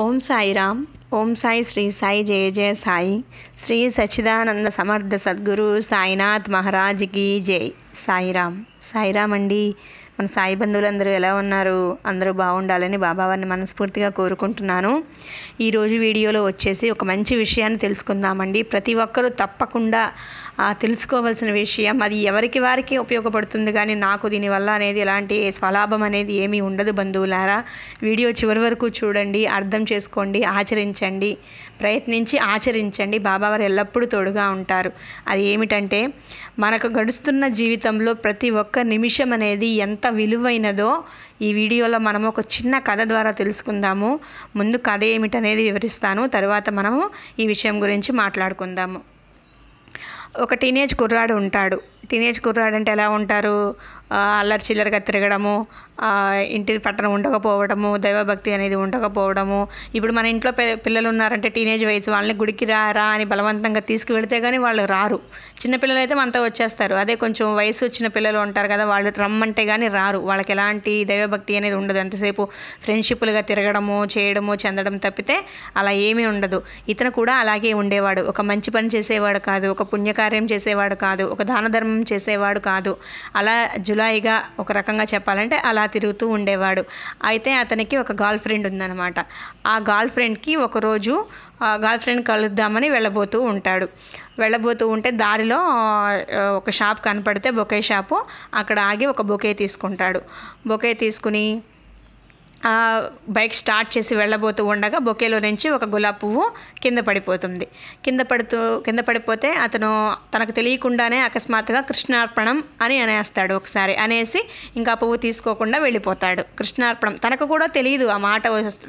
ఓం సాయిరామ్ ఓం సాయి శ్రీ సాయి జయ జయ సాయి శ్రీ సచిదానంద సమర్థ సద్గురు సాయినాథ్ మహారాజ్కి జై సాయిరామ్ సాయిరామ్ అండి మన సాయి బంధువులు అందరూ ఎలా ఉన్నారు అందరూ బాగుండాలని బాబావారిని మనస్ఫూర్తిగా కోరుకుంటున్నాను ఈరోజు వీడియోలో వచ్చేసి ఒక మంచి విషయాన్ని తెలుసుకుందామండి ప్రతి ఒక్కరూ తప్పకుండా తెలుసుకోవాల్సిన విషయం అది ఎవరికి వారికి ఉపయోగపడుతుంది కానీ నాకు దీనివల్ల అనేది ఎలాంటి స్వలాభం అనేది ఏమీ ఉండదు బంధువులారా వీడియో చివరి వరకు చూడండి అర్థం చేసుకోండి ఆచరించండి ప్రయత్నించి ఆచరించండి బాబావారు ఎల్లప్పుడూ తోడుగా ఉంటారు అది ఏమిటంటే మనకు గడుస్తున్న జీవితంలో ప్రతి ఒక్క నిమిషం అనేది ఎంత ఎంత విలువైనదో ఈ వీడియోలో మనం ఒక చిన్న కథ ద్వారా తెలుసుకుందాము ముందు కథ ఏమిటనేది వివరిస్తాను తర్వాత మనము ఈ విషయం గురించి మాట్లాడుకుందాము ఒక టీనేజ్ కుర్రాడు ఉంటాడు టీనేజ్ కుర్రాడంటే ఎలా ఉంటారు అల్లరి చిల్లరగా తిరగడము ఇంటి పట్టణం ఉండకపోవడము దైవభక్తి అనేది ఉండకపోవడము ఇప్పుడు మన ఇంట్లో పిల్లలు ఉన్నారంటే టీనేజ్ వయసు వాళ్ళని గుడికి రా రా అని బలవంతంగా తీసుకువెళితే కానీ వాళ్ళు రారు చిన్నపిల్లలు అయితే మనతో వచ్చేస్తారు అదే కొంచెం వయసు వచ్చిన పిల్లలు ఉంటారు కదా వాళ్ళు రమ్మంటే కానీ రారు వాళ్ళకి ఎలాంటి దైవభక్తి అనేది ఉండదు అంతసేపు ఫ్రెండ్షిప్లుగా తిరగడము చేయడము చెందడం తప్పితే అలా ఏమీ ఉండదు ఇతను కూడా అలాగే ఉండేవాడు ఒక మంచి పని చేసేవాడు కాదు ఒక పుణ్యకార్యం చేసేవాడు కాదు ఒక దాన ధర్మం చేసేవాడు కాదు అలా జులాయిగా ఒక రకంగా చెప్పాలంటే అలా తిరుగుతూ ఉండేవాడు అయితే అతనికి ఒక గర్ల్ ఫ్రెండ్ ఉందన్నమాట ఆ గర్ల్ ఫ్రెండ్కి ఒకరోజు గర్ల్ ఫ్రెండ్ కలుద్దామని వెళ్ళబోతూ ఉంటాడు వెళ్ళబోతూ ఉంటే దారిలో ఒక షాప్ కనపడితే బొకే షాపు అక్కడ ఆగి ఒక బొకే తీసుకుంటాడు బొకే తీసుకుని బైక్ స్టార్ట్ చేసి వెళ్ళబోతూ ఉండగా బొకేలో నుంచి ఒక గులాబీ పువ్వు కింద పడిపోతుంది కింద పడుతూ కింద పడిపోతే అతను తనకు తెలియకుండానే అకస్మాత్తుగా కృష్ణార్పణం అని అనేస్తాడు ఒకసారి అనేసి ఇంకా పువ్వు తీసుకోకుండా వెళ్ళిపోతాడు కృష్ణార్పణం తనకు కూడా తెలియదు ఆ మాట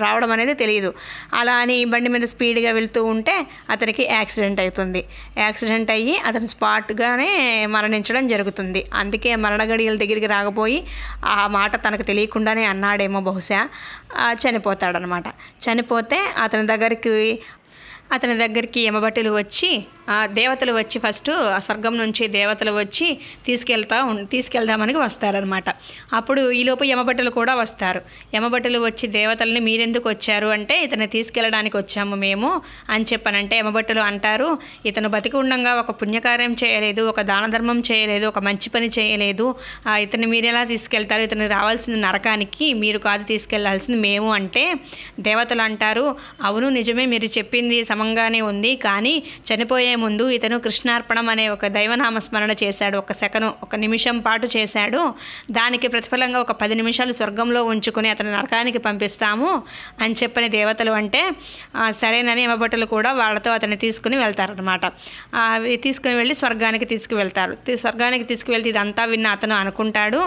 రావడం అనేది తెలియదు అలా అని బండి మీద స్పీడ్గా వెళ్తూ ఉంటే అతనికి యాక్సిడెంట్ అవుతుంది యాక్సిడెంట్ అయ్యి అతను స్పాట్గానే మరణించడం జరుగుతుంది అందుకే మరణగడియల దగ్గరికి రాకపోయి ఆ మాట తనకు తెలియకుండానే అన్నాడేమో బహుశా చనిపోతాడనమాట చనిపోతే అతని దగ్గరికి అతని దగ్గరికి యమబట్టలు వచ్చి ఆ దేవతలు వచ్చి ఫస్ట్ ఆ స్వర్గం నుంచి దేవతలు వచ్చి తీసుకెళ్తా తీసుకెళ్దామని వస్తారనమాట అప్పుడు ఈలోపు యమబట్టలు కూడా వస్తారు యమబట్టలు వచ్చి దేవతల్ని మీరెందుకు వచ్చారు అంటే ఇతను తీసుకెళ్ళడానికి వచ్చాము మేము అని చెప్పనంటే యమభట్టులు అంటారు ఇతను బతికి ఉండగా ఒక పుణ్యకార్యం చేయలేదు ఒక దాన చేయలేదు ఒక మంచి పని చేయలేదు ఇతను మీరు ఎలా తీసుకెళ్తారు ఇతను రావాల్సిన నరకానికి మీరు కాదు తీసుకెళ్లాల్సింది మేము అంటే దేవతలు అంటారు అవును నిజమే మీరు చెప్పింది క్రమంగానే ఉంది కానీ చనిపోయే ముందు ఇతను కృష్ణార్పణం అనే ఒక దైవనామ స్మరణ చేశాడు ఒక సెకను ఒక నిమిషం పాటు చేశాడు దానికి ప్రతిఫలంగా ఒక పది నిమిషాలు స్వర్గంలో ఉంచుకుని అతను నరకానికి పంపిస్తాము అని చెప్పని దేవతలు అంటే సరేనని యమభటులు కూడా వాళ్ళతో అతన్ని తీసుకుని వెళ్తారనమాట తీసుకుని వెళ్ళి స్వర్గానికి తీసుకువెళ్తారు స్వర్గానికి తీసుకువెళ్తే ఇదంతా విన్న అతను అనుకుంటాడు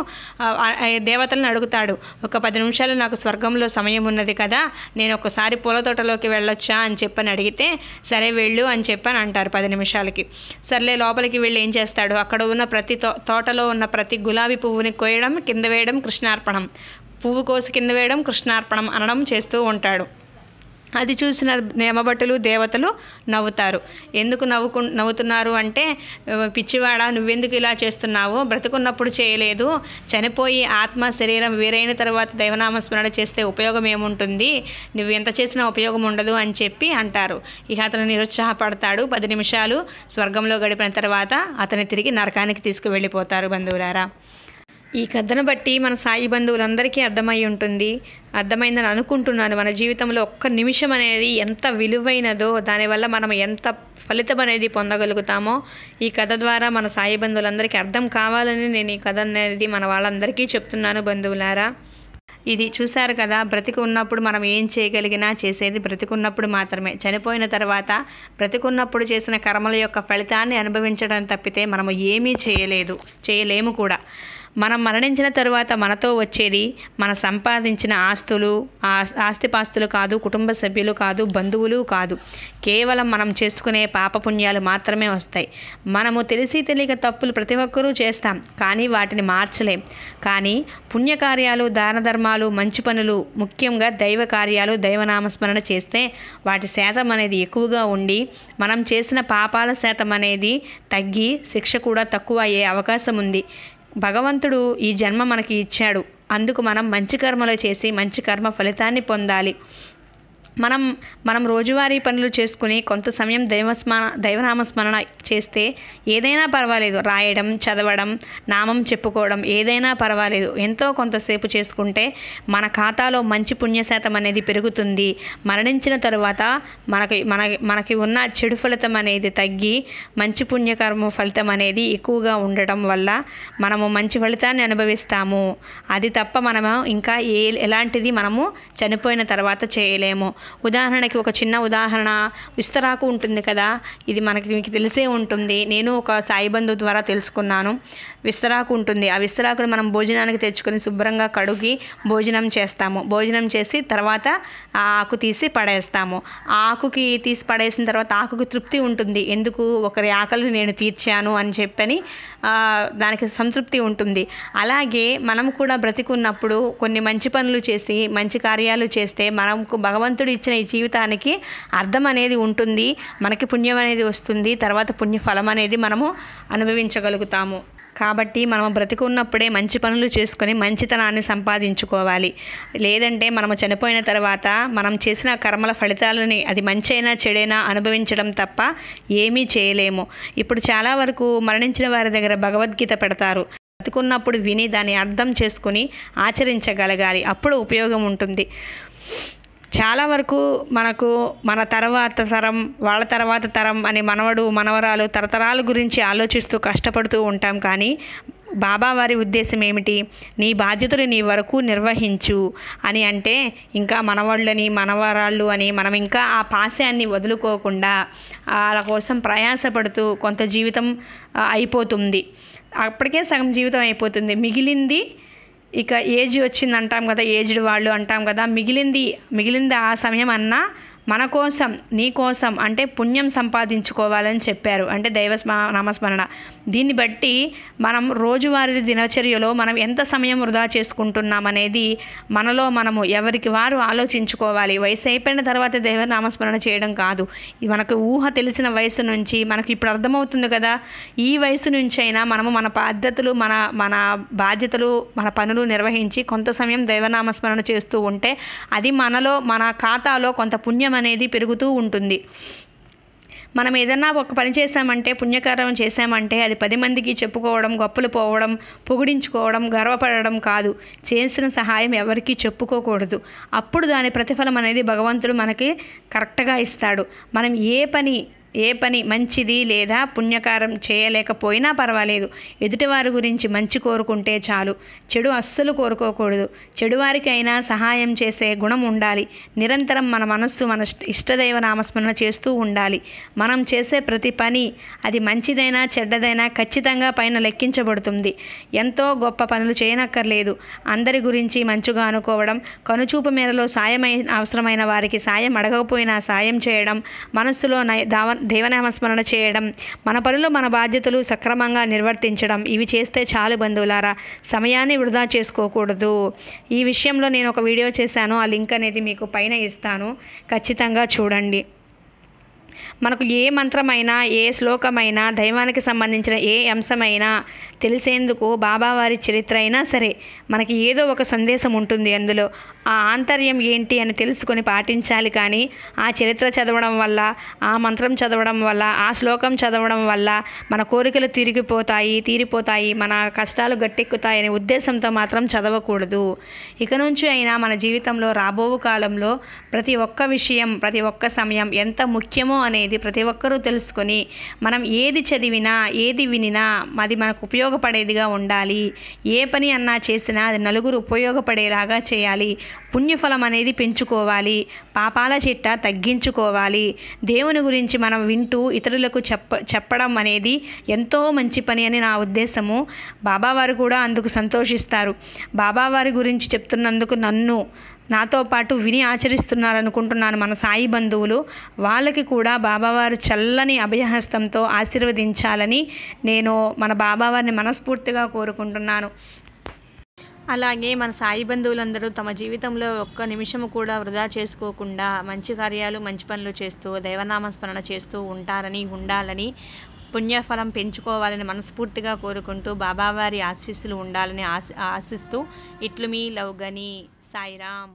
దేవతలను అడుగుతాడు ఒక పది నిమిషాలు నాకు స్వర్గంలో సమయం ఉన్నది కదా నేను ఒకసారి పూల తోటలోకి వెళ్ళొచ్చా అని చెప్పని అడిగితే అయితే సరే వెళ్ళు అని చెప్పని అంటారు పది నిమిషాలకి సర్లే లోపలికి వెళ్ళి ఏం చేస్తాడు అక్కడ ఉన్న ప్రతి తోటలో ఉన్న ప్రతి గులాబీ పువ్వుని కోయడం కింద వేయడం కృష్ణార్పణం పువ్వు కోసి కింద వేయడం కృష్ణార్పణం అనడం చేస్తూ ఉంటాడు అది చూసిన నేమభటులు దేవతలు నవ్వుతారు ఎందుకు నవ్వుకు నవ్వుతున్నారు అంటే పిచ్చివాడ నువ్వెందుకు ఇలా చేస్తున్నావు బ్రతుకున్నప్పుడు చేయలేదు చనిపోయి ఆత్మ శరీరం వేరైన తర్వాత దైవనామ స్మరణ చేస్తే ఉపయోగం ఏముంటుంది నువ్వు ఎంత చేసినా ఉపయోగం ఉండదు అని చెప్పి అంటారు ఇక అతను నిరుత్సాహపడతాడు పది నిమిషాలు స్వర్గంలో గడిపిన తర్వాత అతని తిరిగి నరకానికి తీసుకువెళ్ళిపోతారు బంధువులారా ఈ కథను బట్టి మన సాయి బంధువులందరికీ అర్థమై ఉంటుంది అర్థమైందని అనుకుంటున్నాను మన జీవితంలో ఒక్క నిమిషం అనేది ఎంత విలువైనదో దానివల్ల మనం ఎంత ఫలితం అనేది పొందగలుగుతామో ఈ కథ ద్వారా మన సాయి బంధువులందరికీ అర్థం కావాలని నేను ఈ కథ అనేది మన వాళ్ళందరికీ చెప్తున్నాను బంధువులారా ఇది చూశారు కదా బ్రతికున్నప్పుడు మనం ఏం చేయగలిగినా చేసేది బ్రతికున్నప్పుడు మాత్రమే చనిపోయిన తర్వాత బ్రతికున్నప్పుడు చేసిన కర్మల యొక్క ఫలితాన్ని అనుభవించడం తప్పితే మనము ఏమీ చేయలేదు చేయలేము కూడా మనం మరణించిన తరువాత మనతో వచ్చేది మన సంపాదించిన ఆస్తులు ఆస్తిపాస్తులు కాదు కుటుంబ సభ్యులు కాదు బంధువులు కాదు కేవలం మనం చేసుకునే పాపపుణ్యాలు మాత్రమే వస్తాయి మనము తెలిసి తెలియక తప్పులు ప్రతి ఒక్కరూ చేస్తాం కానీ వాటిని మార్చలేం కానీ పుణ్యకార్యాలు దాన ధర్మాలు మంచి పనులు ముఖ్యంగా దైవ కార్యాలు దైవనామస్మరణ చేస్తే వాటి శాతం అనేది ఎక్కువగా ఉండి మనం చేసిన పాపాల శాతం అనేది తగ్గి శిక్ష కూడా తక్కువ అయ్యే అవకాశం ఉంది భగవంతుడు ఈ జన్మ మనకి ఇచ్చాడు అందుకు మనం మంచి కర్మలు చేసి మంచి కర్మ ఫలితాన్ని పొందాలి మనం మనం రోజువారీ పనులు చేసుకుని కొంత సమయం దైవస్మరణ దైవనామస్మరణ చేస్తే ఏదైనా పర్వాలేదు రాయడం చదవడం నామం చెప్పుకోవడం ఏదైనా పర్వాలేదు ఎంతో కొంతసేపు చేసుకుంటే మన ఖాతాలో మంచి పుణ్యశాతం అనేది పెరుగుతుంది మరణించిన తరువాత మనకి మన మనకి ఉన్న చెడు ఫలితం అనేది తగ్గి మంచి పుణ్యకర్మ ఫలితం అనేది ఎక్కువగా ఉండటం వల్ల మనము మంచి ఫలితాన్ని అనుభవిస్తాము అది తప్ప మనము ఇంకా ఏ ఎలాంటిది మనము చనిపోయిన తర్వాత చేయలేము ఉదాహరణకి ఒక చిన్న ఉదాహరణ విస్తరాకు ఉంటుంది కదా ఇది మనకి మీకు తెలిసే ఉంటుంది నేను ఒక సాయి బంధువు ద్వారా తెలుసుకున్నాను విస్తరాకు ఉంటుంది ఆ విస్తరాకును మనం భోజనానికి తెచ్చుకొని శుభ్రంగా కడుగి భోజనం చేస్తాము భోజనం చేసి తర్వాత ఆ ఆకు తీసి పడేస్తాము ఆ ఆకుకి తీసి పడేసిన తర్వాత ఆకుకి తృప్తి ఉంటుంది ఎందుకు ఒకరి ఆకలిని నేను తీర్చాను అని చెప్పని దానికి సంతృప్తి ఉంటుంది అలాగే మనం కూడా బ్రతికున్నప్పుడు కొన్ని మంచి పనులు చేసి మంచి కార్యాలు చేస్తే మనకు భగవంతుడు ఇచ్చిన ఈ జీవితానికి అర్థం అనేది ఉంటుంది మనకి పుణ్యం అనేది వస్తుంది తర్వాత పుణ్య ఫలం అనేది మనము అనుభవించగలుగుతాము కాబట్టి మనం బ్రతికున్నప్పుడే మంచి పనులు చేసుకొని మంచితనాన్ని సంపాదించుకోవాలి లేదంటే మనము చనిపోయిన తర్వాత మనం చేసిన కర్మల ఫలితాలని అది మంచైనా చెడైనా అనుభవించడం తప్ప ఏమీ చేయలేము ఇప్పుడు చాలా వరకు మరణించిన వారి దగ్గర భగవద్గీత పెడతారు బ్రతుకున్నప్పుడు విని దాన్ని అర్థం చేసుకుని ఆచరించగలగాలి అప్పుడు ఉపయోగం ఉంటుంది చాలా వరకు మనకు మన తర్వాత తరం వాళ్ళ తర్వాత తరం అనే మనవడు మనవరాలు తరతరాల గురించి ఆలోచిస్తూ కష్టపడుతూ ఉంటాం కానీ బాబా వారి ఉద్దేశం ఏమిటి నీ బాధ్యతలు నీ వరకు నిర్వహించు అని అంటే ఇంకా మనవాళ్ళని మనవరాళ్ళు అని మనం ఇంకా ఆ పాశయాన్ని వదులుకోకుండా వాళ్ళ కోసం ప్రయాసపడుతూ కొంత జీవితం అయిపోతుంది అప్పటికే సగం జీవితం అయిపోతుంది మిగిలింది ఇక ఏజ్ వచ్చింది అంటాం కదా ఏజ్డ్ వాళ్ళు అంటాం కదా మిగిలింది మిగిలింది ఆ సమయం అన్నా మన కోసం నీ కోసం అంటే పుణ్యం సంపాదించుకోవాలని చెప్పారు అంటే దైవ నామస్మరణ దీన్ని బట్టి మనం రోజువారీ దినచర్యలో మనం ఎంత సమయం వృధా చేసుకుంటున్నామనేది మనలో మనము ఎవరికి వారు ఆలోచించుకోవాలి వయసు అయిపోయిన తర్వాత దైవ నామస్మరణ చేయడం కాదు మనకు ఊహ తెలిసిన వయసు నుంచి మనకి ఇప్పుడు అర్థమవుతుంది కదా ఈ వయసు నుంచి అయినా మనము మన పద్ధతులు మన మన బాధ్యతలు మన పనులు నిర్వహించి కొంత సమయం దైవనామస్మరణ చేస్తూ ఉంటే అది మనలో మన ఖాతాలో కొంత పుణ్యం అనేది పెరుగుతూ ఉంటుంది మనం ఏదన్నా ఒక పని చేశామంటే పుణ్యకారం చేశామంటే అది పది మందికి చెప్పుకోవడం గొప్పలు పోవడం పొగిడించుకోవడం గర్వపడడం కాదు చేసిన సహాయం ఎవరికీ చెప్పుకోకూడదు అప్పుడు దాని ప్రతిఫలం అనేది భగవంతుడు మనకి కరెక్ట్గా ఇస్తాడు మనం ఏ పని ఏ పని మంచిది లేదా పుణ్యకారం చేయలేకపోయినా పర్వాలేదు ఎదుటివారి గురించి మంచి కోరుకుంటే చాలు చెడు అస్సలు కోరుకోకూడదు చెడువారికైనా సహాయం చేసే గుణం ఉండాలి నిరంతరం మన మనస్సు మన ఇష్టదైవ నామస్మరణ చేస్తూ ఉండాలి మనం చేసే ప్రతి పని అది మంచిదైనా చెడ్డదైనా ఖచ్చితంగా పైన లెక్కించబడుతుంది ఎంతో గొప్ప పనులు చేయనక్కర్లేదు అందరి గురించి మంచుగా అనుకోవడం కనుచూపు మేరలో సాయమై అవసరమైన వారికి సాయం అడగకపోయినా సాయం చేయడం మనస్సులో దావ దేవనామస్మరణ చేయడం మన పనులు మన బాధ్యతలు సక్రమంగా నిర్వర్తించడం ఇవి చేస్తే చాలు బంధువులారా సమయాన్ని వృధా చేసుకోకూడదు ఈ విషయంలో నేను ఒక వీడియో చేశాను ఆ లింక్ అనేది మీకు పైన ఇస్తాను ఖచ్చితంగా చూడండి మనకు ఏ మంత్రమైనా ఏ శ్లోకమైనా దైవానికి సంబంధించిన ఏ అంశమైనా తెలిసేందుకు బాబావారి చరిత్ర అయినా సరే మనకి ఏదో ఒక సందేశం ఉంటుంది అందులో ఆ ఆంతర్యం ఏంటి అని తెలుసుకొని పాటించాలి కానీ ఆ చరిత్ర చదవడం వల్ల ఆ మంత్రం చదవడం వల్ల ఆ శ్లోకం చదవడం వల్ల మన కోరికలు తిరిగిపోతాయి తీరిపోతాయి మన కష్టాలు గట్టెక్కుతాయనే ఉద్దేశంతో మాత్రం చదవకూడదు ఇక నుంచి అయినా మన జీవితంలో రాబో కాలంలో ప్రతి ఒక్క విషయం ప్రతి ఒక్క సమయం ఎంత ముఖ్యమో అనేది ప్రతి ఒక్కరూ తెలుసుకొని మనం ఏది చదివినా ఏది వినినా అది మనకు ఉపయోగపడేదిగా ఉండాలి ఏ పని అన్నా చేసినా అది నలుగురు ఉపయోగపడేలాగా చేయాలి పుణ్యఫలం అనేది పెంచుకోవాలి పాపాల చిట్ట తగ్గించుకోవాలి దేవుని గురించి మనం వింటూ ఇతరులకు చెప్ప చెప్పడం అనేది ఎంతో మంచి పని అని నా ఉద్దేశము బాబావారు కూడా అందుకు సంతోషిస్తారు బాబావారి గురించి చెప్తున్నందుకు నన్ను నాతో పాటు విని ఆచరిస్తున్నారనుకుంటున్నాను మన సాయి బంధువులు వాళ్ళకి కూడా బాబావారు చల్లని అభయహస్తంతో ఆశీర్వదించాలని నేను మన బాబావారిని మనస్ఫూర్తిగా కోరుకుంటున్నాను అలాగే మన సాయి బంధువులందరూ తమ జీవితంలో ఒక్క నిమిషము కూడా వృధా చేసుకోకుండా మంచి కార్యాలు మంచి పనులు చేస్తూ దైవనామ స్మరణ చేస్తూ ఉంటారని ఉండాలని పుణ్యఫలం పెంచుకోవాలని మనస్ఫూర్తిగా కోరుకుంటూ బాబావారి ఆశీస్సులు ఉండాలని ఆశిస్తూ ఇట్లు మీ లవ్గని Sairam.